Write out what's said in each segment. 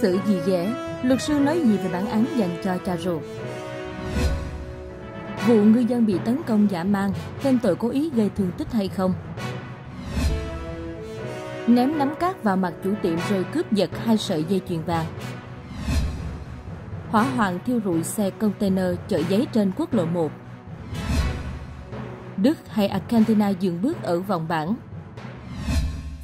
xử gì dễ, luật sư nói gì về bản án dành cho cha ruột. Vụ ngư dân bị tấn công giả mang thêm tội cố ý gây thương tích hay không? Ném nắm cát vào mặt chủ tiệm rồi cướp giật hai sợi dây chuyền vàng. Hỏa hoạn thiêu rụi xe container chở giấy trên quốc lộ 1. Đức hay Argentina dừng bước ở vòng bảng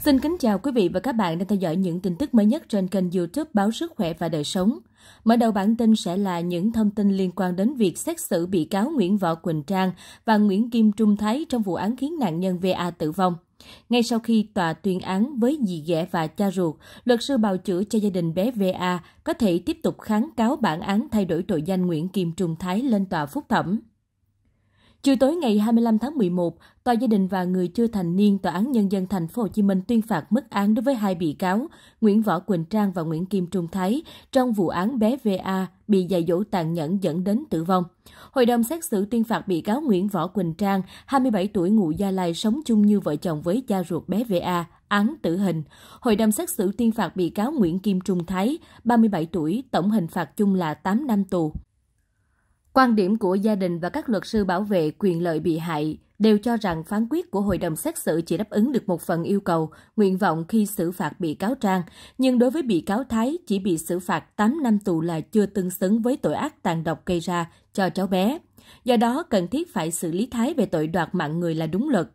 Xin kính chào quý vị và các bạn đang theo dõi những tin tức mới nhất trên kênh YouTube Báo Sức khỏe và Đời sống. Mở đầu bản tin sẽ là những thông tin liên quan đến việc xét xử bị cáo Nguyễn Võ Quỳnh Trang và Nguyễn Kim Trung Thái trong vụ án khiến nạn nhân VA tử vong. Ngay sau khi tòa tuyên án với dì ghẻ và cha ruột, luật sư bào chữa cho gia đình bé VA có thể tiếp tục kháng cáo bản án thay đổi tội danh Nguyễn Kim Trung Thái lên tòa phúc thẩm. Chiều tối ngày 25 tháng 11, tòa gia đình và người chưa thành niên Tòa án Nhân dân thành phố Hồ Chí Minh tuyên phạt mức án đối với hai bị cáo Nguyễn Võ Quỳnh Trang và Nguyễn Kim Trung Thái trong vụ án bé VA bị dạy dỗ tàn nhẫn dẫn đến tử vong. Hội đồng xét xử tuyên phạt bị cáo Nguyễn Võ Quỳnh Trang, 27 tuổi ngụ Gia Lai sống chung như vợ chồng với cha ruột bé VA, án tử hình. Hội đồng xét xử tuyên phạt bị cáo Nguyễn Kim Trung Thái, 37 tuổi, tổng hình phạt chung là 8 năm tù. Quan điểm của gia đình và các luật sư bảo vệ quyền lợi bị hại đều cho rằng phán quyết của hội đồng xét xử chỉ đáp ứng được một phần yêu cầu, nguyện vọng khi xử phạt bị cáo Trang, nhưng đối với bị cáo Thái chỉ bị xử phạt 8 năm tù là chưa tương xứng với tội ác tàn độc gây ra cho cháu bé. Do đó cần thiết phải xử lý Thái về tội đoạt mạng người là đúng luật.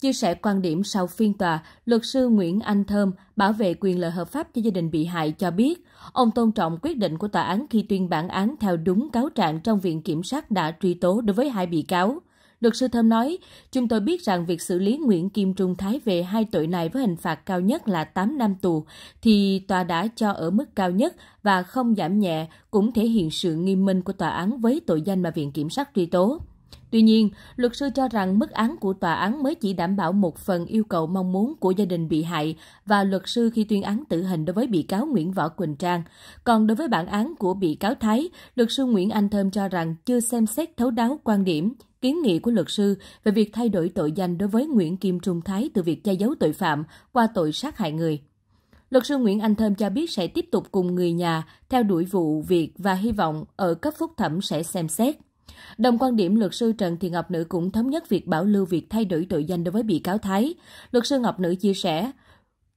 Chia sẻ quan điểm sau phiên tòa, luật sư Nguyễn Anh Thơm, bảo vệ quyền lợi hợp pháp cho gia đình bị hại cho biết, ông tôn trọng quyết định của tòa án khi tuyên bản án theo đúng cáo trạng trong viện kiểm sát đã truy tố đối với hai bị cáo. Luật sư Thơm nói, chúng tôi biết rằng việc xử lý Nguyễn Kim Trung Thái về hai tội này với hình phạt cao nhất là 8 năm tù, thì tòa đã cho ở mức cao nhất và không giảm nhẹ cũng thể hiện sự nghiêm minh của tòa án với tội danh mà Viện Kiểm sát truy tố. Tuy nhiên, luật sư cho rằng mức án của tòa án mới chỉ đảm bảo một phần yêu cầu mong muốn của gia đình bị hại và luật sư khi tuyên án tử hình đối với bị cáo Nguyễn Võ Quỳnh Trang. Còn đối với bản án của bị cáo Thái, luật sư Nguyễn Anh Thơm cho rằng chưa xem xét thấu đáo quan điểm, kiến nghị của luật sư về việc thay đổi tội danh đối với Nguyễn Kim Trung Thái từ việc che giấu tội phạm qua tội sát hại người. Luật sư Nguyễn Anh Thơm cho biết sẽ tiếp tục cùng người nhà theo đuổi vụ việc và hy vọng ở cấp phúc thẩm sẽ xem xét. Đồng quan điểm luật sư Trần Thị Ngọc Nữ cũng thống nhất việc bảo lưu việc thay đổi tội danh đối với bị cáo Thái. Luật sư Ngọc Nữ chia sẻ,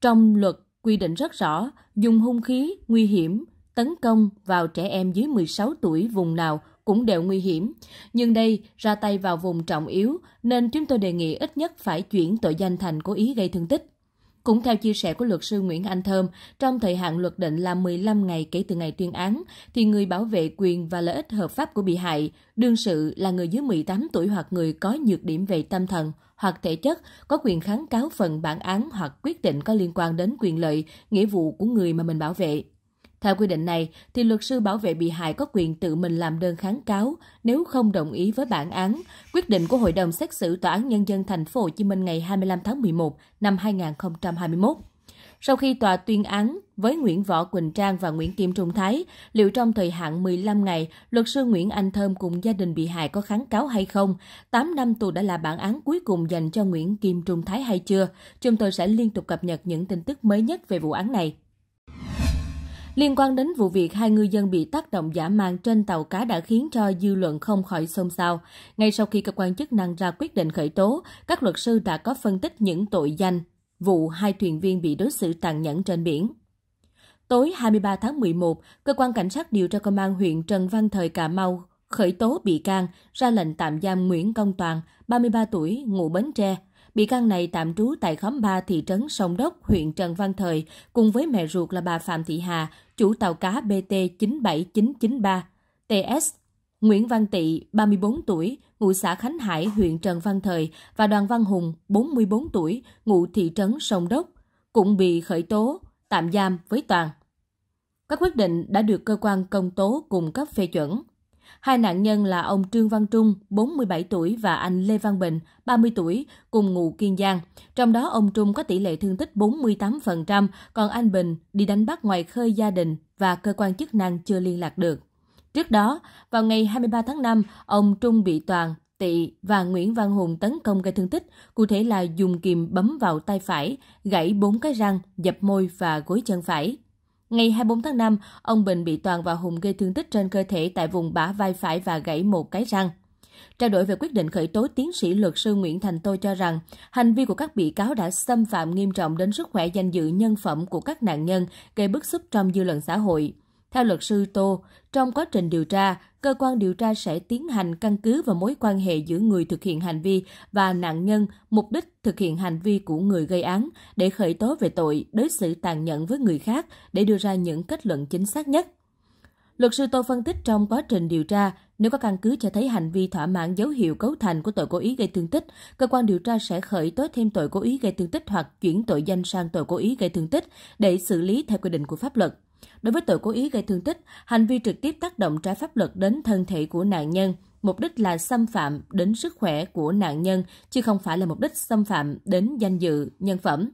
trong luật quy định rất rõ, dùng hung khí, nguy hiểm, tấn công vào trẻ em dưới 16 tuổi vùng nào cũng đều nguy hiểm. Nhưng đây ra tay vào vùng trọng yếu nên chúng tôi đề nghị ít nhất phải chuyển tội danh thành cố ý gây thương tích. Cũng theo chia sẻ của luật sư Nguyễn Anh Thơm, trong thời hạn luật định là 15 ngày kể từ ngày tuyên án, thì người bảo vệ quyền và lợi ích hợp pháp của bị hại, đương sự là người dưới 18 tuổi hoặc người có nhược điểm về tâm thần hoặc thể chất có quyền kháng cáo phần bản án hoặc quyết định có liên quan đến quyền lợi, nghĩa vụ của người mà mình bảo vệ. Theo quy định này, thì luật sư bảo vệ bị hại có quyền tự mình làm đơn kháng cáo nếu không đồng ý với bản án, quyết định của Hội đồng xét xử Tòa án Nhân dân thành phố Hồ Chí Minh ngày 25 tháng 11 năm 2021. Sau khi tòa tuyên án với Nguyễn Võ Quỳnh Trang và Nguyễn Kim Trung Thái, liệu trong thời hạn 15 ngày, luật sư Nguyễn Anh Thơm cùng gia đình bị hại có kháng cáo hay không? 8 năm tù đã là bản án cuối cùng dành cho Nguyễn Kim Trung Thái hay chưa? Chúng tôi sẽ liên tục cập nhật những tin tức mới nhất về vụ án này. Liên quan đến vụ việc hai ngư dân bị tác động giả mang trên tàu cá đã khiến cho dư luận không khỏi xôn xao. Ngay sau khi cơ quan chức năng ra quyết định khởi tố, các luật sư đã có phân tích những tội danh vụ hai thuyền viên bị đối xử tàn nhẫn trên biển. Tối 23 tháng 11, cơ quan cảnh sát điều tra công an huyện Trần Văn Thời Cà Mau khởi tố bị can, ra lệnh tạm giam Nguyễn Công Toàn, 33 tuổi, ngụ Bến Tre, Bị can này tạm trú tại khóm 3 thị trấn Sông Đốc, huyện Trần Văn Thời, cùng với mẹ ruột là bà Phạm Thị Hà, chủ tàu cá BT 97993 TS. Nguyễn Văn Tị, 34 tuổi, ngụ xã Khánh Hải, huyện Trần Văn Thời và Đoàn Văn Hùng, 44 tuổi, ngụ thị trấn Sông Đốc, cũng bị khởi tố, tạm giam với Toàn. Các quyết định đã được cơ quan công tố cung cấp phê chuẩn. Hai nạn nhân là ông Trương Văn Trung, 47 tuổi và anh Lê Văn Bình, 30 tuổi, cùng ngụ Kiên Giang. Trong đó ông Trung có tỷ lệ thương tích 48%, còn anh Bình đi đánh bắt ngoài khơi gia đình và cơ quan chức năng chưa liên lạc được. Trước đó, vào ngày 23 tháng 5, ông Trung bị Toàn, Tị và Nguyễn Văn Hùng tấn công gây thương tích, cụ thể là dùng kìm bấm vào tay phải, gãy bốn cái răng, dập môi và gối chân phải. Ngày 24 tháng 5, ông Bình bị Toàn và Hùng gây thương tích trên cơ thể tại vùng bả vai phải và gãy một cái răng. Trao đổi về quyết định khởi tố tiến sĩ luật sư Nguyễn Thành Tô cho rằng, hành vi của các bị cáo đã xâm phạm nghiêm trọng đến sức khỏe danh dự nhân phẩm của các nạn nhân, gây bức xúc trong dư luận xã hội. Theo luật sư Tô, trong quá trình điều tra, cơ quan điều tra sẽ tiến hành căn cứ vào mối quan hệ giữa người thực hiện hành vi và nạn nhân, mục đích thực hiện hành vi của người gây án để khởi tố về tội đối xử tàn nhẫn với người khác để đưa ra những kết luận chính xác nhất. Luật sư Tô phân tích trong quá trình điều tra, nếu có căn cứ cho thấy hành vi thỏa mãn dấu hiệu cấu thành của tội cố ý gây thương tích, cơ quan điều tra sẽ khởi tố thêm tội cố ý gây thương tích hoặc chuyển tội danh sang tội cố ý gây thương tích để xử lý theo quy định của pháp luật. Đối với tội cố ý gây thương tích, hành vi trực tiếp tác động trái pháp luật đến thân thể của nạn nhân, mục đích là xâm phạm đến sức khỏe của nạn nhân, chứ không phải là mục đích xâm phạm đến danh dự, nhân phẩm.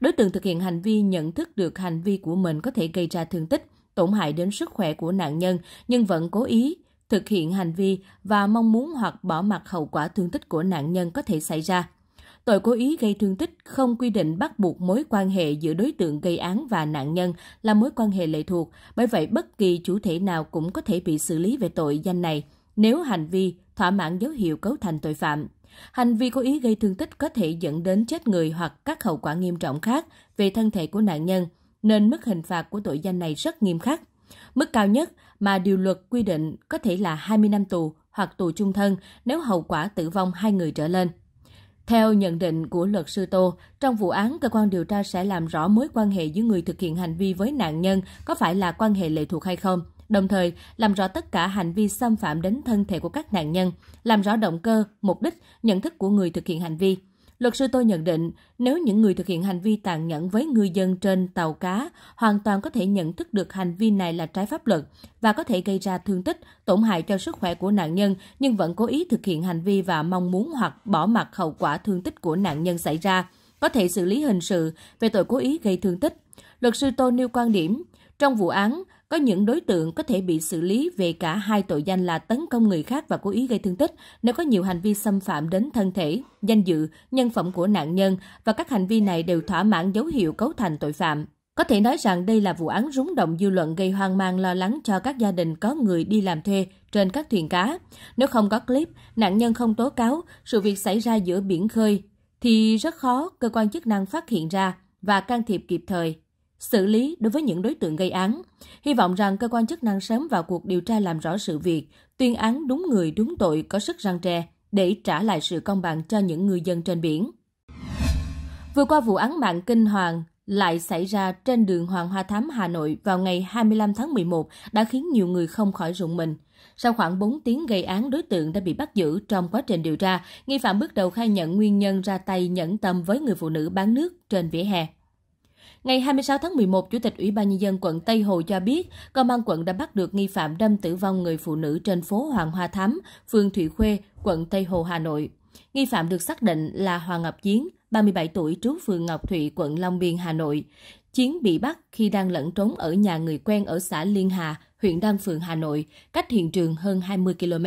Đối tượng thực hiện hành vi nhận thức được hành vi của mình có thể gây ra thương tích, tổn hại đến sức khỏe của nạn nhân, nhưng vẫn cố ý thực hiện hành vi và mong muốn hoặc bỏ mặc hậu quả thương tích của nạn nhân có thể xảy ra. Tội cố ý gây thương tích không quy định bắt buộc mối quan hệ giữa đối tượng gây án và nạn nhân là mối quan hệ lệ thuộc, bởi vậy bất kỳ chủ thể nào cũng có thể bị xử lý về tội danh này nếu hành vi thỏa mãn dấu hiệu cấu thành tội phạm. Hành vi cố ý gây thương tích có thể dẫn đến chết người hoặc các hậu quả nghiêm trọng khác về thân thể của nạn nhân, nên mức hình phạt của tội danh này rất nghiêm khắc. Mức cao nhất mà điều luật quy định có thể là 20 năm tù hoặc tù chung thân nếu hậu quả tử vong hai người trở lên. Theo nhận định của luật sư Tô, trong vụ án, cơ quan điều tra sẽ làm rõ mối quan hệ giữa người thực hiện hành vi với nạn nhân có phải là quan hệ lệ thuộc hay không, đồng thời làm rõ tất cả hành vi xâm phạm đến thân thể của các nạn nhân, làm rõ động cơ, mục đích, nhận thức của người thực hiện hành vi. Luật sư tôi nhận định, nếu những người thực hiện hành vi tàn nhẫn với ngư dân trên tàu cá, hoàn toàn có thể nhận thức được hành vi này là trái pháp luật và có thể gây ra thương tích, tổn hại cho sức khỏe của nạn nhân nhưng vẫn cố ý thực hiện hành vi và mong muốn hoặc bỏ mặc hậu quả thương tích của nạn nhân xảy ra, có thể xử lý hình sự về tội cố ý gây thương tích. Luật sư tôi nêu quan điểm, trong vụ án, có những đối tượng có thể bị xử lý về cả hai tội danh là tấn công người khác và cố ý gây thương tích nếu có nhiều hành vi xâm phạm đến thân thể, danh dự, nhân phẩm của nạn nhân và các hành vi này đều thỏa mãn dấu hiệu cấu thành tội phạm. Có thể nói rằng đây là vụ án rúng động dư luận gây hoang mang lo lắng cho các gia đình có người đi làm thuê trên các thuyền cá. Nếu không có clip, nạn nhân không tố cáo, sự việc xảy ra giữa biển khơi thì rất khó cơ quan chức năng phát hiện ra và can thiệp kịp thời xử lý đối với những đối tượng gây án. Hy vọng rằng cơ quan chức năng sớm vào cuộc điều tra làm rõ sự việc, tuyên án đúng người đúng tội có sức răng tre để trả lại sự công bằng cho những người dân trên biển. Vừa qua vụ án mạng kinh hoàng lại xảy ra trên đường Hoàng Hoa Thám Hà Nội vào ngày 25 tháng 11 đã khiến nhiều người không khỏi rụng mình. Sau khoảng 4 tiếng gây án, đối tượng đã bị bắt giữ trong quá trình điều tra. Nghi phạm bước đầu khai nhận nguyên nhân ra tay nhẫn tâm với người phụ nữ bán nước trên vỉa hè. Ngày 26 tháng 11, Chủ tịch Ủy ban Nhân dân quận Tây Hồ cho biết, công an quận đã bắt được nghi phạm đâm tử vong người phụ nữ trên phố Hoàng Hoa Thám, phường Thụy Khuê, quận Tây Hồ, Hà Nội. Nghi phạm được xác định là Hoàng Ngọc Chiến, 37 tuổi, trú phường Ngọc Thụy, quận Long Biên, Hà Nội. Chiến bị bắt khi đang lẫn trốn ở nhà người quen ở xã Liên Hà, huyện Đan Phượng, Hà Nội, cách hiện trường hơn 20 km.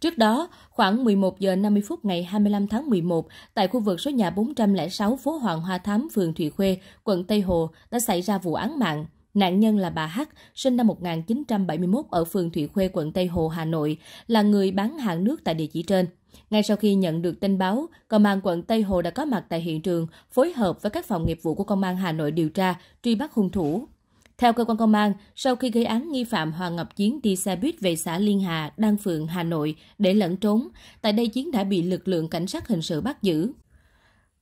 Trước đó, khoảng 11 giờ 50 phút ngày 25 tháng 11, tại khu vực số nhà 406 phố Hoàng Hoa Thám, phường Thụy Khuê, quận Tây Hồ đã xảy ra vụ án mạng. Nạn nhân là bà H, sinh năm 1971 ở phường Thụy Khuê, quận Tây Hồ, Hà Nội, là người bán hàng nước tại địa chỉ trên. Ngay sau khi nhận được tin báo, Công an quận Tây Hồ đã có mặt tại hiện trường, phối hợp với các phòng nghiệp vụ của Công an Hà Nội điều tra, truy bắt hung thủ. Theo cơ quan công an, sau khi gây án nghi phạm Hoàng Ngọc Chiến đi xe buýt về xã Liên Hà, Đan Phượng, Hà Nội để lẫn trốn. Tại đây Chiến đã bị lực lượng cảnh sát hình sự bắt giữ.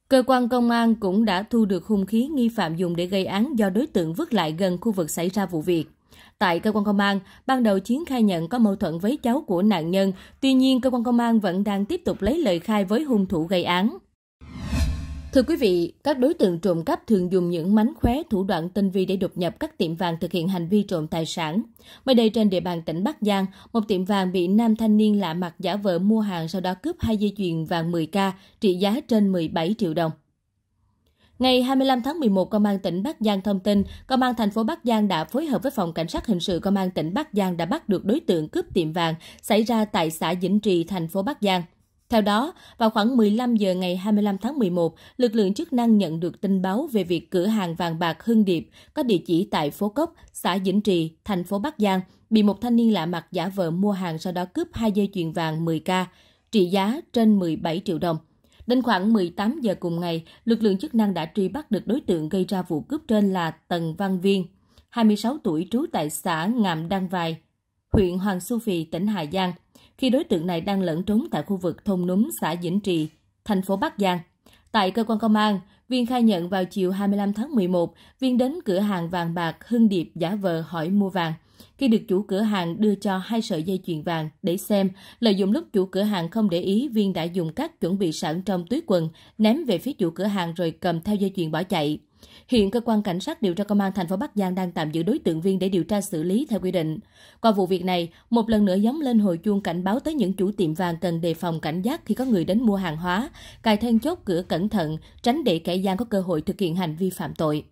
Cơ quan công an cũng đã thu được hung khí nghi phạm dùng để gây án do đối tượng vứt lại gần khu vực xảy ra vụ việc. Tại cơ quan công an, ban đầu Chiến khai nhận có mâu thuẫn với cháu của nạn nhân, tuy nhiên cơ quan công an vẫn đang tiếp tục lấy lời khai với hung thủ gây án. Thưa quý vị, các đối tượng trộm cắp thường dùng những mánh khóe thủ đoạn tinh vi để đột nhập các tiệm vàng thực hiện hành vi trộm tài sản. Mới đây trên địa bàn tỉnh Bắc Giang, một tiệm vàng bị nam thanh niên lạ mặt giả vờ mua hàng sau đó cướp hai dây chuyền vàng 10k trị giá trên 17 triệu đồng. Ngày 25 tháng 11, Công an tỉnh Bắc Giang thông tin, Công an thành phố Bắc Giang đã phối hợp với Phòng Cảnh sát Hình sự Công an tỉnh Bắc Giang đã bắt được đối tượng cướp tiệm vàng xảy ra tại xã Vĩnh Trì, thành phố Bắc Giang. Theo đó, vào khoảng 15 giờ ngày 25 tháng 11, lực lượng chức năng nhận được tin báo về việc cửa hàng vàng bạc Hưng Điệp có địa chỉ tại phố Cốc, xã Vĩnh Trì, thành phố Bắc Giang bị một thanh niên lạ mặt giả vờ mua hàng sau đó cướp hai dây chuyền vàng 10k, trị giá trên 17 triệu đồng. Đến khoảng 18 giờ cùng ngày, lực lượng chức năng đã truy bắt được đối tượng gây ra vụ cướp trên là Tần Văn Viên, 26 tuổi trú tại xã Ngàm Đăng Vài, huyện Hoàng Su Phi, tỉnh Hà Giang khi đối tượng này đang lẫn trốn tại khu vực thôn núm xã Vĩnh Trì, thành phố Bắc Giang. Tại cơ quan công an, Viên khai nhận vào chiều 25 tháng 11, Viên đến cửa hàng vàng bạc Hưng Điệp giả vờ hỏi mua vàng. Khi được chủ cửa hàng đưa cho hai sợi dây chuyền vàng để xem, lợi dụng lúc chủ cửa hàng không để ý, Viên đã dùng các chuẩn bị sẵn trong túi quần, ném về phía chủ cửa hàng rồi cầm theo dây chuyền bỏ chạy. Hiện cơ quan cảnh sát điều tra công an thành phố Bắc Giang đang tạm giữ đối tượng Viên để điều tra xử lý theo quy định. Qua vụ việc này, một lần nữa giống lên hồi chuông cảnh báo tới những chủ tiệm vàng cần đề phòng cảnh giác khi có người đến mua hàng hóa, cài then chốt cửa cẩn thận, tránh để kẻ gian có cơ hội thực hiện hành vi phạm tội.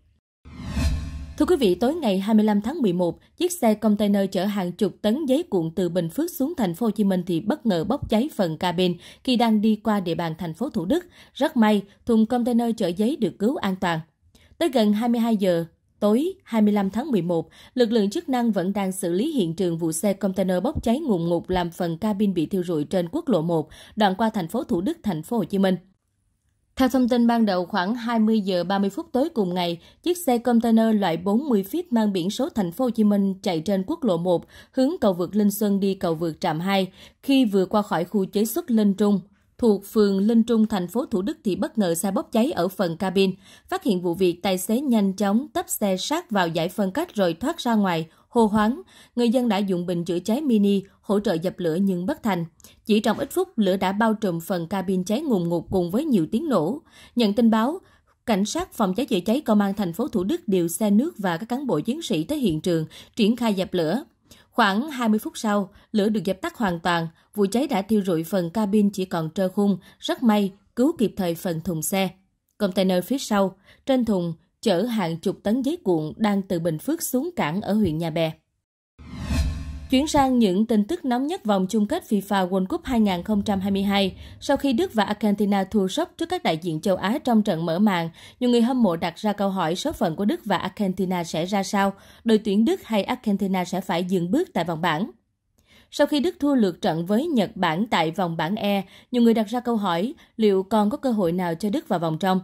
Thưa quý vị, tối ngày 25 tháng 11, chiếc xe container chở hàng chục tấn giấy cuộn từ Bình Phước xuống thành phố Hồ Chí Minh thì bất ngờ bốc cháy phần cabin khi đang đi qua địa bàn thành phố Thủ Đức. Rất may, thùng container chở giấy được cứu an toàn. Tới gần 22 giờ, tối 25 tháng 11, lực lượng chức năng vẫn đang xử lý hiện trường vụ xe container bốc cháy ngùn ngụt làm phần cabin bị thiêu rụi trên quốc lộ 1, đoạn qua thành phố Thủ Đức, thành phố Hồ Chí Minh. Theo thông tin ban đầu khoảng 20 giờ 30 phút tối cùng ngày, chiếc xe container loại 40 feet mang biển số thành phố Hồ Chí Minh chạy trên quốc lộ 1 hướng cầu vượt Linh Xuân đi cầu vượt Trạm 2 khi vừa qua khỏi khu chế xuất Linh Trung, thuộc phường Linh Trung, thành phố Thủ Đức thì bất ngờ xe bốc cháy ở phần cabin. Phát hiện vụ việc, tài xế nhanh chóng tấp xe sát vào giải phân cách rồi thoát ra ngoài, hô hoáng. Người dân đã dùng bình chữa cháy mini hỗ trợ dập lửa nhưng bất thành. Chỉ trong ít phút, lửa đã bao trùm phần cabin cháy ngùn ngụt cùng với nhiều tiếng nổ. Nhận tin báo, cảnh sát phòng cháy chữa cháy công an thành phố Thủ Đức điều xe nước và các cán bộ chiến sĩ tới hiện trường triển khai dập lửa. Khoảng 20 phút sau, lửa được dập tắt hoàn toàn, vụ cháy đã thiêu rụi phần cabin chỉ còn trơ khung, rất may cứu kịp thời phần thùng xe. Container phía sau, trên thùng chở hàng chục tấn giấy cuộn đang từ Bình Phước xuống cảng ở huyện Nhà Bè. Chuyển sang những tin tức nóng nhất vòng chung kết FIFA World Cup 2022, sau khi Đức và Argentina thua sốc trước các đại diện châu Á trong trận mở màn, nhiều người hâm mộ đặt ra câu hỏi số phận của Đức và Argentina sẽ ra sao, đội tuyển Đức hay Argentina sẽ phải dừng bước tại vòng bảng. Sau khi Đức thua lượt trận với Nhật Bản tại vòng bảng E, nhiều người đặt ra câu hỏi liệu còn có cơ hội nào cho Đức vào vòng trong.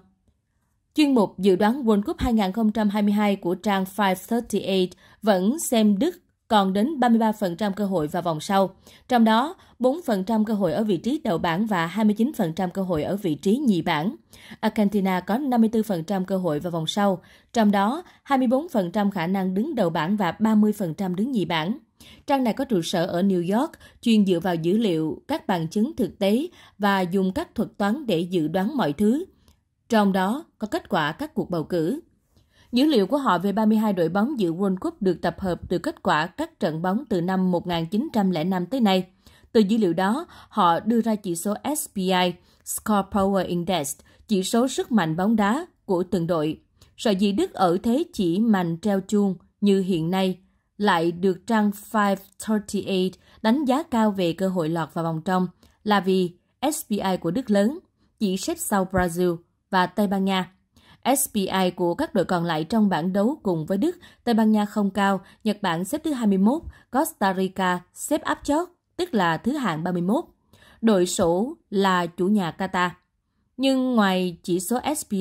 Chuyên mục dự đoán World Cup 2022 của trang 538 vẫn xem Đức còn đến 33% cơ hội vào vòng sau, trong đó 4% cơ hội ở vị trí đầu bảng và 29% cơ hội ở vị trí nhì bảng. Argentina có 54% cơ hội vào vòng sau, trong đó 24% khả năng đứng đầu bảng và 30% đứng nhì bảng. Trang này có trụ sở ở New York, chuyên dựa vào dữ liệu, các bằng chứng thực tế và dùng các thuật toán để dự đoán mọi thứ. Trong đó có kết quả các cuộc bầu cử. Dữ liệu của họ về 32 đội bóng dự World Cup được tập hợp từ kết quả các trận bóng từ năm 1905 tới nay. Từ dữ liệu đó, họ đưa ra chỉ số SPI, Score Power Index, chỉ số sức mạnh bóng đá của từng đội. Sở dĩ Đức ở thế chỉ mạnh treo chuông như hiện nay lại được trang 538 đánh giá cao về cơ hội lọt vào vòng trong là vì SPI của Đức lớn, chỉ xếp sau Brazil và Tây Ban Nha. SPI của các đội còn lại trong bảng đấu cùng với Đức, Tây Ban Nha không cao, Nhật Bản xếp thứ 21, Costa Rica xếp áp chót, tức là thứ hạng 31. Đội sổ là chủ nhà Qatar. Nhưng ngoài chỉ số SPI,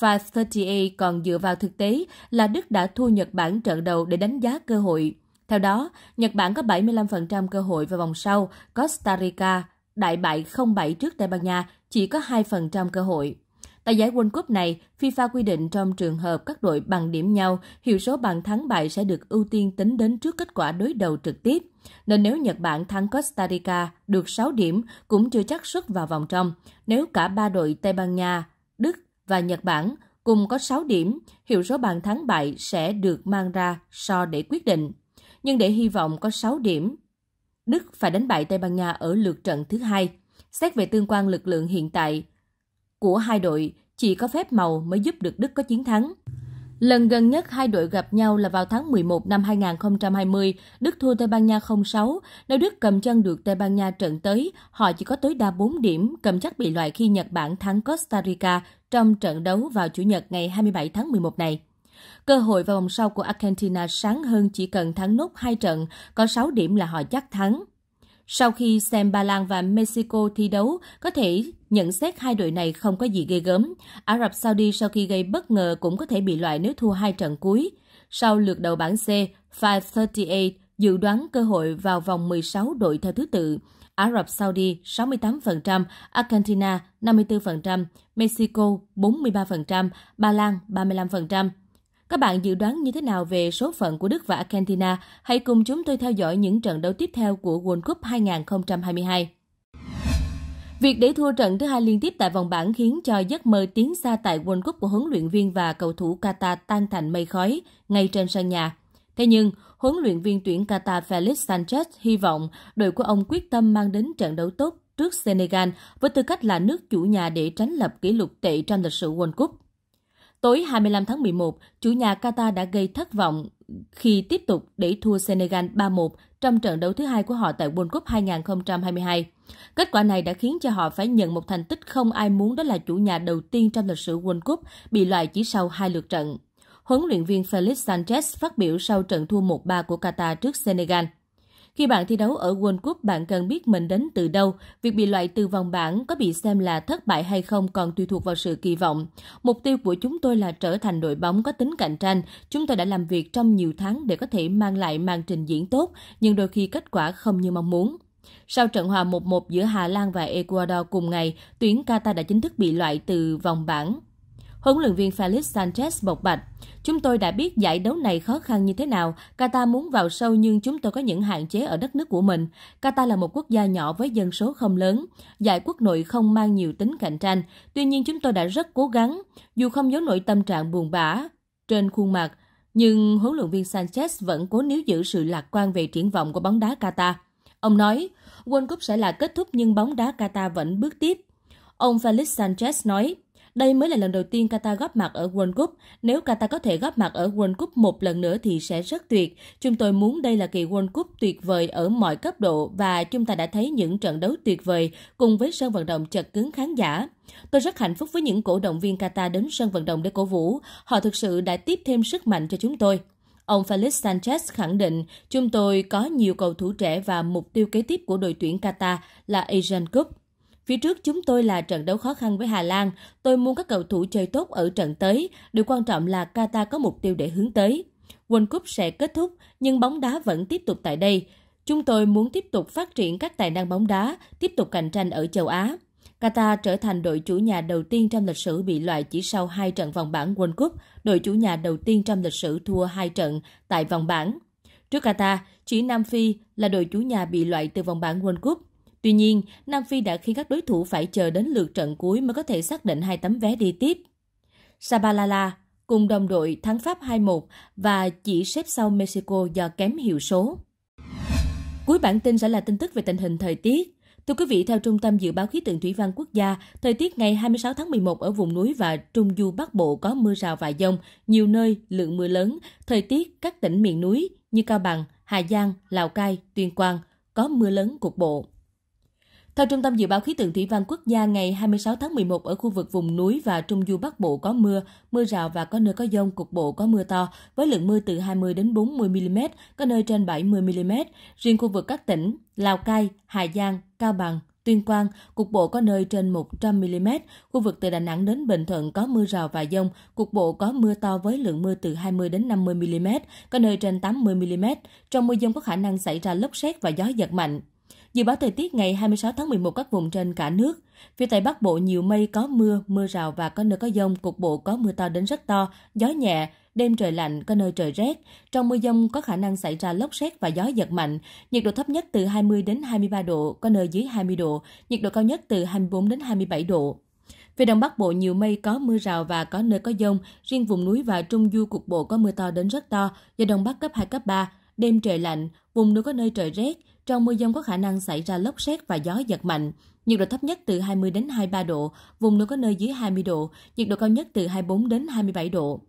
538 còn dựa vào thực tế là Đức đã thua Nhật Bản trận đầu để đánh giá cơ hội. Theo đó, Nhật Bản có 75% cơ hội vào vòng sau, Costa Rica đại bại 0-7 trước Tây Ban Nha chỉ có 2% cơ hội. Tại giải World Cup này, FIFA quy định trong trường hợp các đội bằng điểm nhau, hiệu số bàn thắng bại sẽ được ưu tiên tính đến trước kết quả đối đầu trực tiếp. Nên nếu Nhật Bản thắng Costa Rica được 6 điểm cũng chưa chắc xuất vào vòng trong. Nếu cả ba đội Tây Ban Nha, Đức và Nhật Bản cùng có 6 điểm, hiệu số bàn thắng bại sẽ được mang ra so để quyết định. Nhưng để hy vọng có 6 điểm, Đức phải đánh bại Tây Ban Nha ở lượt trận thứ hai. Xét về tương quan lực lượng hiện tại, của hai đội, chỉ có phép màu mới giúp được Đức có chiến thắng. Lần gần nhất hai đội gặp nhau là vào tháng 11 năm 2020, Đức thua Tây Ban Nha 0-6. Nếu Đức cầm chân được Tây Ban Nha trận tới, họ chỉ có tối đa 4 điểm, cầm chắc bị loại khi Nhật Bản thắng Costa Rica trong trận đấu vào Chủ nhật ngày 27 tháng 11 này. Cơ hội vào vòng sau của Argentina sáng hơn chỉ cần thắng nốt 2 trận, có 6 điểm là họ chắc thắng sau khi xem Ba Lan và Mexico thi đấu, có thể nhận xét hai đội này không có gì ghê gớm. Ả Rập Saudi sau khi gây bất ngờ cũng có thể bị loại nếu thua hai trận cuối. Sau lượt đầu bảng C, 538 dự đoán cơ hội vào vòng 16 đội theo thứ tự. Ả Rập Saudi 68%, Argentina 54%, Mexico 43%, Ba Lan 35%. Các bạn dự đoán như thế nào về số phận của Đức và Argentina? Hãy cùng chúng tôi theo dõi những trận đấu tiếp theo của World Cup 2022. Việc để thua trận thứ hai liên tiếp tại vòng bảng khiến cho giấc mơ tiến xa tại World Cup của huấn luyện viên và cầu thủ Qatar tan thành mây khói ngay trên sân nhà. Thế nhưng, huấn luyện viên tuyển Qatar Felix Sanchez hy vọng đội của ông quyết tâm mang đến trận đấu tốt trước Senegal với tư cách là nước chủ nhà để tránh lập kỷ lục tệ trong lịch sử World Cup. Tối 25 tháng 11, chủ nhà Qatar đã gây thất vọng khi tiếp tục để thua Senegal 3-1 trong trận đấu thứ hai của họ tại World Cup 2022. Kết quả này đã khiến cho họ phải nhận một thành tích không ai muốn đó là chủ nhà đầu tiên trong lịch sử World Cup bị loại chỉ sau hai lượt trận. Huấn luyện viên Felix Sanchez phát biểu sau trận thua 1-3 của Qatar trước Senegal. Khi bạn thi đấu ở World Cup, bạn cần biết mình đến từ đâu. Việc bị loại từ vòng bảng có bị xem là thất bại hay không còn tùy thuộc vào sự kỳ vọng. Mục tiêu của chúng tôi là trở thành đội bóng có tính cạnh tranh. Chúng tôi đã làm việc trong nhiều tháng để có thể mang lại màn trình diễn tốt, nhưng đôi khi kết quả không như mong muốn. Sau trận hòa 1-1 giữa Hà Lan và Ecuador cùng ngày, tuyển Qatar đã chính thức bị loại từ vòng bảng Huấn luyện viên Felix Sanchez bộc bạch, Chúng tôi đã biết giải đấu này khó khăn như thế nào, Qatar muốn vào sâu nhưng chúng tôi có những hạn chế ở đất nước của mình. Qatar là một quốc gia nhỏ với dân số không lớn, giải quốc nội không mang nhiều tính cạnh tranh, tuy nhiên chúng tôi đã rất cố gắng, dù không giấu nổi tâm trạng buồn bã trên khuôn mặt, nhưng huấn luyện viên Sanchez vẫn cố níu giữ sự lạc quan về triển vọng của bóng đá Qatar. Ông nói, World Cup sẽ là kết thúc nhưng bóng đá Qatar vẫn bước tiếp. Ông Felix Sanchez nói, đây mới là lần đầu tiên Qatar góp mặt ở World Cup. Nếu Qatar có thể góp mặt ở World Cup một lần nữa thì sẽ rất tuyệt. Chúng tôi muốn đây là kỳ World Cup tuyệt vời ở mọi cấp độ và chúng ta đã thấy những trận đấu tuyệt vời cùng với sân vận động chật cứng khán giả. Tôi rất hạnh phúc với những cổ động viên Qatar đến sân vận động để cổ vũ. Họ thực sự đã tiếp thêm sức mạnh cho chúng tôi. Ông Felix Sanchez khẳng định, chúng tôi có nhiều cầu thủ trẻ và mục tiêu kế tiếp của đội tuyển Qatar là Asian Cup. Phía trước chúng tôi là trận đấu khó khăn với Hà Lan, tôi muốn các cầu thủ chơi tốt ở trận tới, điều quan trọng là Qatar có mục tiêu để hướng tới. World Cup sẽ kết thúc, nhưng bóng đá vẫn tiếp tục tại đây. Chúng tôi muốn tiếp tục phát triển các tài năng bóng đá, tiếp tục cạnh tranh ở châu Á. Qatar trở thành đội chủ nhà đầu tiên trong lịch sử bị loại chỉ sau hai trận vòng bảng World Cup, đội chủ nhà đầu tiên trong lịch sử thua hai trận tại vòng bảng. Trước Qatar, chỉ Nam Phi là đội chủ nhà bị loại từ vòng bảng World Cup. Tuy nhiên, Nam Phi đã khiến các đối thủ phải chờ đến lượt trận cuối mới có thể xác định hai tấm vé đi tiếp. Sabalala cùng đồng đội thắng Pháp 2-1 và chỉ xếp sau Mexico do kém hiệu số. Cuối bản tin sẽ là tin tức về tình hình thời tiết. Thưa quý vị, theo Trung tâm Dự báo Khí tượng Thủy văn Quốc gia, thời tiết ngày 26 tháng 11 ở vùng núi và Trung Du Bắc Bộ có mưa rào và dông, nhiều nơi lượng mưa lớn. Thời tiết các tỉnh miền núi như Cao Bằng, Hà Giang, Lào Cai, Tuyên Quang có mưa lớn cục bộ. Theo Trung tâm Dự báo Khí tượng Thủy văn Quốc gia, ngày 26 tháng 11 ở khu vực vùng núi và Trung Du Bắc Bộ có mưa, mưa rào và có nơi có dông, cục bộ có mưa to, với lượng mưa từ 20 đến 40 mm, có nơi trên 70 mm. Riêng khu vực các tỉnh Lào Cai, Hà Giang, Cao Bằng, Tuyên Quang, cục bộ có nơi trên 100 mm, khu vực từ Đà Nẵng đến Bình Thuận có mưa rào và dông, cục bộ có mưa to với lượng mưa từ 20 đến 50 mm, có nơi trên 80 mm. Trong mưa dông có khả năng xảy ra lốc sét và gió giật mạnh. Dự báo thời tiết ngày 26 tháng 11 các vùng trên cả nước. Phía Tây Bắc Bộ nhiều mây có mưa, mưa rào và có nơi có dông, cục bộ có mưa to đến rất to, gió nhẹ, đêm trời lạnh, có nơi trời rét. Trong mưa dông có khả năng xảy ra lốc xét và gió giật mạnh. Nhiệt độ thấp nhất từ 20 đến 23 độ, có nơi dưới 20 độ. Nhiệt độ cao nhất từ 24 đến 27 độ. Phía Đông Bắc Bộ nhiều mây có mưa rào và có nơi có dông, riêng vùng núi và trung du cục bộ có mưa to đến rất to, gió Đông Bắc cấp 2, cấp 3, đêm trời lạnh, vùng núi có nơi trời rét, trong mưa dông có khả năng xảy ra lốc xét và gió giật mạnh. Nhiệt độ thấp nhất từ 20 đến 23 độ, vùng núi có nơi dưới 20 độ, nhiệt độ cao nhất từ 24 đến 27 độ.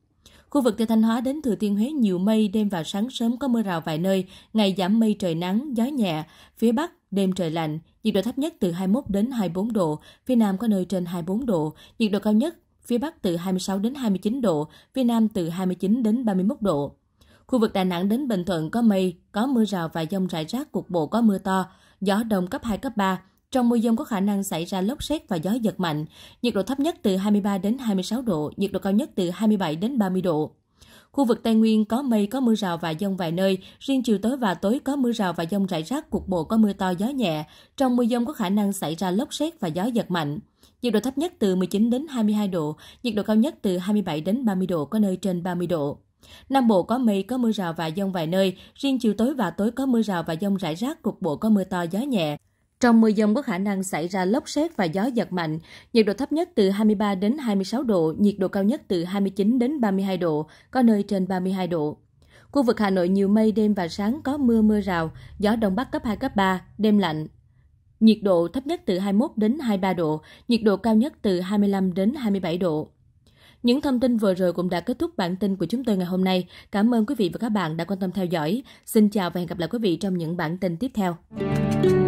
Khu vực từ Thanh Hóa đến Thừa Thiên Huế nhiều mây, đêm và sáng sớm có mưa rào vài nơi, ngày giảm mây trời nắng, gió nhẹ, phía Bắc đêm trời lạnh, nhiệt độ thấp nhất từ 21 đến 24 độ, phía Nam có nơi trên 24 độ, nhiệt độ cao nhất phía Bắc từ 26 đến 29 độ, phía Nam từ 29 đến 31 độ. Khu vực Đà Nẵng đến Bình Thuận có mây, có mưa rào và dông rải rác, cục bộ có mưa to, gió đông cấp 2, cấp 3. Trong mưa dông có khả năng xảy ra lốc xét và gió giật mạnh. Nhiệt độ thấp nhất từ 23 đến 26 độ, nhiệt độ cao nhất từ 27 đến 30 độ. Khu vực Tây Nguyên có mây, có mưa rào và dông vài nơi. Riêng chiều tối và tối có mưa rào và dông rải rác, cục bộ có mưa to gió nhẹ. Trong mưa dông có khả năng xảy ra lốc xét và gió giật mạnh. Nhiệt độ thấp nhất từ 19 đến 22 độ, nhiệt độ cao nhất từ 27 đến 30 độ, có nơi trên 30 độ. Nam Bộ có mây, có mưa rào và dông vài nơi, riêng chiều tối và tối có mưa rào và dông rải rác, cục bộ có mưa to gió nhẹ. Trong mưa dông có khả năng xảy ra lốc xét và gió giật mạnh, nhiệt độ thấp nhất từ 23 đến 26 độ, nhiệt độ cao nhất từ 29 đến 32 độ, có nơi trên 32 độ. Khu vực Hà Nội nhiều mây, đêm và sáng có mưa mưa rào, gió đông bắc cấp 2, cấp 3, đêm lạnh. Nhiệt độ thấp nhất từ 21 đến 23 độ, nhiệt độ cao nhất từ 25 đến 27 độ. Những thông tin vừa rồi cũng đã kết thúc bản tin của chúng tôi ngày hôm nay. Cảm ơn quý vị và các bạn đã quan tâm theo dõi. Xin chào và hẹn gặp lại quý vị trong những bản tin tiếp theo.